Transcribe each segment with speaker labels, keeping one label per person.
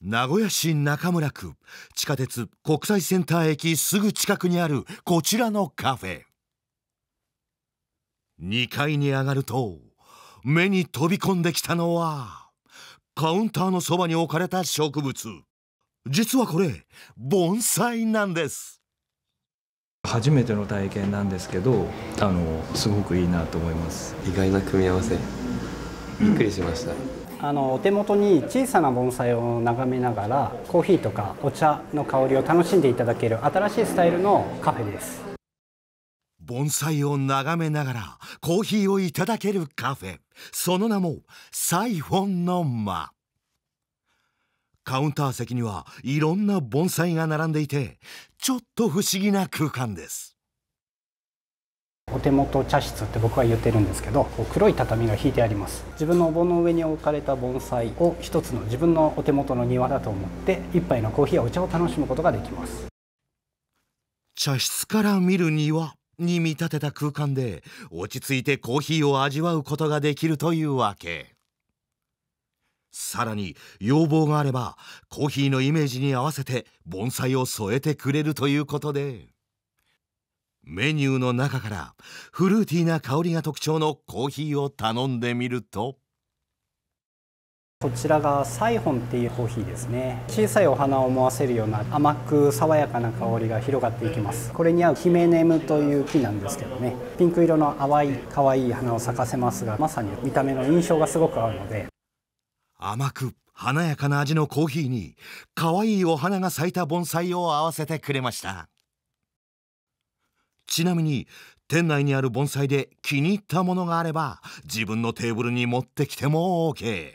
Speaker 1: 名古屋市中村区地下鉄国際センター駅すぐ近くにあるこちらのカフェ2階に上がると目に飛び込んできたのはカウンターのそばに置かれた植物実はこれ盆栽なんです初めての体験なんですけどあのすごくいいなと思います意外な組み合わせびっくりしました、
Speaker 2: あのお手元に小さな盆栽を眺めながらコーヒーとかお茶の香りを楽しんでいただける新しいスタイルのカフェです盆栽を眺めながらコーヒーをいただ
Speaker 1: けるカフェその名もサイフォンの間カウンター席にはいろんな盆栽が並んでいてちょっと不思議な
Speaker 2: 空間ですお手元茶室って僕は言ってるんですけど黒い畳が引いてあります自分のお盆の上に置かれた盆栽を一つの自分のお手元の庭だと思って一杯のコーヒーやお茶を楽しむことができます
Speaker 1: 茶室から見る庭に見立てた空間で落ち着いてコーヒーを味わうことができるというわけさらに要望があればコーヒーのイメージに合わせて盆栽を添えてくれるということでメニューの中からフルーティーな香りが特徴のコーヒーを頼んでみると
Speaker 2: こちらがサイホンっていうコーヒーですね小さいお花を思わせるような甘く爽やかな香りが広がっていきますこれに合うヒメネムという木なんですけどねピンク色の淡い可愛い花を咲かせますがまさに見た目の印象がすごく合うので
Speaker 1: 甘く華やかな味のコーヒーに可愛いお花が咲いた盆栽を合わせてくれましたちなみに店内にある盆栽で気に入ったものがあれば自分のテーブルに持ってきても OK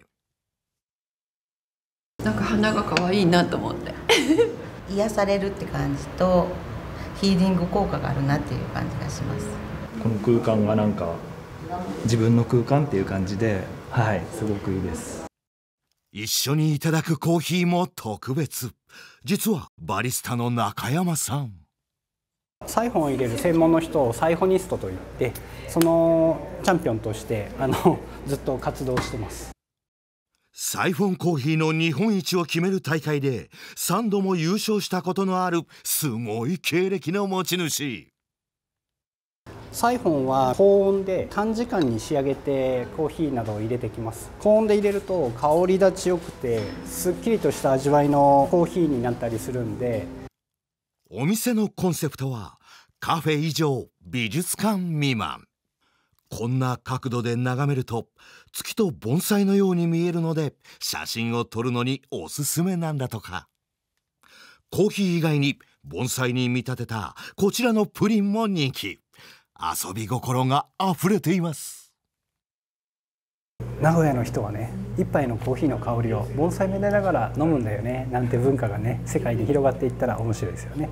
Speaker 2: なんか花が可愛いなと思って 癒されるって感じとヒーリング効果があるなっていう感じがしますこの空間がなんか自
Speaker 1: 分の空間っていう感じではいすごくいいです一緒にいただくコーヒーも特別実はバリスタの中山さん
Speaker 2: サイフォンを入れる専門の人をサイフォニストといってそのチャンピオンとしてあの ずっと活動してます
Speaker 1: サイフォンコーヒーの日本一を決める大会で3度も優勝したことのあるすごい経歴の持ち主
Speaker 2: サイフォンは高温で短時間に仕上げてコーヒーなどを入れてきます高温で入れると香りが強くてすっきりとした味わいのコーヒーになったりするんでお店のコンセプ
Speaker 1: トはカフェ以上美術館未満こんな角度で眺めると月と盆栽のように見えるので写真を撮るのにおすすめなんだとかコーヒー以外に盆栽に見立てたこちらのプリンも人気遊び心が溢れています
Speaker 2: 名古屋の人はね一杯のコーヒーの香りを盆栽めでながら飲むんだよねなんて文化がね世界で広がっていったら面白いですよね